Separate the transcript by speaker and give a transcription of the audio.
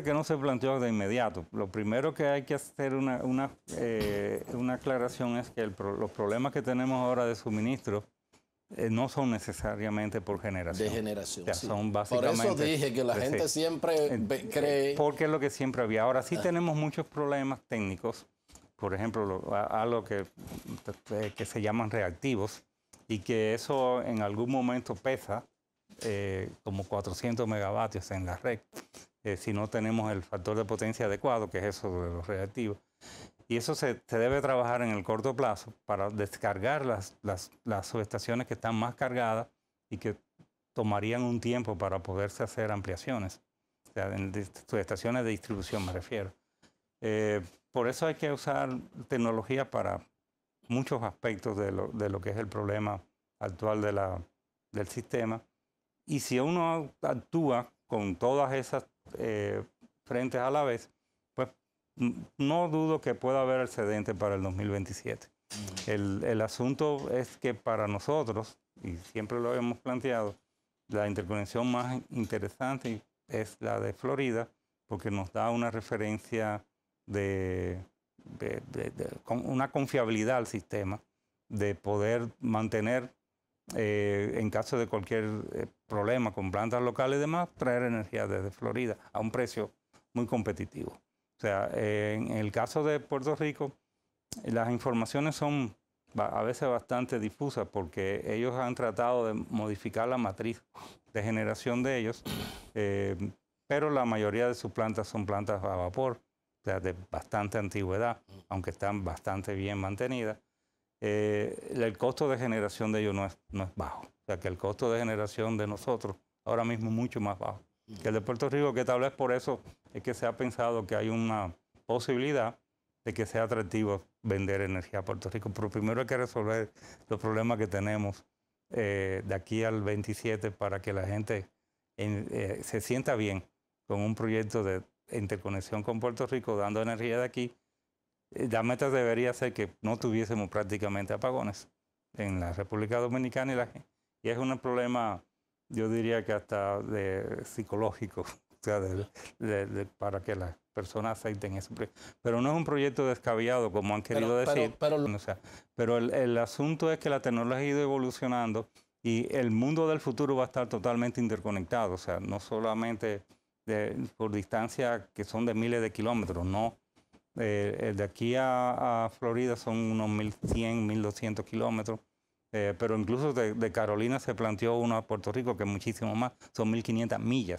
Speaker 1: que no se planteó de inmediato. Lo primero que hay que hacer una, una, eh, aclaración es que los problemas que tenemos ahora de suministro eh, no son necesariamente por generación. De generación. son por eso dije que la gente siempre cree. Eh, porque es lo que siempre había. Ahora sí ah. tenemos muchos problemas técnicos, por ejemplo, lo, a, lo que, que se llaman reactivos, y que eso en algún momento pesa como 400 megavatios en la red. Eh, si no tenemos el factor de potencia adecuado, que es eso de los reactivos. Y eso se, se debe trabajar en el corto plazo para descargar las, las, las, subestaciones que están más cargadas y que tomarían un tiempo para poderse hacer ampliaciones. O sea, en subestaciones de distribución me refiero. Eh, por eso hay que usar tecnología para muchos aspectos de lo, de lo que es el problema actual de la, del sistema. Y si uno actúa con todas esas frente eh, frentes a la vez, pues no dudo que pueda haber excedente para el 2027. Mm. El, asunto es que para nosotros, y siempre lo hemos planteado, la interconexión más interesante es la de Florida, porque nos da una referencia de, de, una confiabilidad al sistema, de poder mantener eh, en caso de cualquier eh, problema con plantas locales y demás, traer energía desde Florida a un precio muy competitivo. O sea, en el caso de Puerto Rico, las informaciones son a veces bastante difusas porque ellos han tratado de modificar la matriz de generación de ellos, eh, pero la mayoría de sus plantas son plantas a vapor, o sea, de bastante antigüedad, aunque están bastante bien mantenidas. Eh, el costo de generación de ellos no es, no es bajo. O sea, que el costo de generación de nosotros ahora mismo es mucho más bajo que el de Puerto Rico, que tal vez por eso es que se ha pensado que hay una posibilidad de que sea atractivo vender energía a Puerto Rico. Pero primero hay que resolver los problemas que tenemos eh, de aquí al 27 para que la gente eh, se sienta bien con un proyecto de interconexión con Puerto Rico, dando energía de aquí la eh, meta debería ser que no tuviésemos prácticamente apagones en la República Dominicana y, la, y es un problema, yo diría que hasta de, psicológico, sea, para que las personas acepten eso. Pero no es un proyecto descabellado, como han querido decir. Pero, pero el, asunto es que la tecnología ha ido evolucionando y el mundo del futuro va a estar totalmente interconectado, o sea, no solamente... por distancias que son de miles de kilómetros, no eh, de aquí a, Florida son unos 1.100, 1.200 kilómetros. Eh, pero incluso de, de, Carolina se planteó uno a Puerto Rico, que es muchísimo más, son 1.500 millas.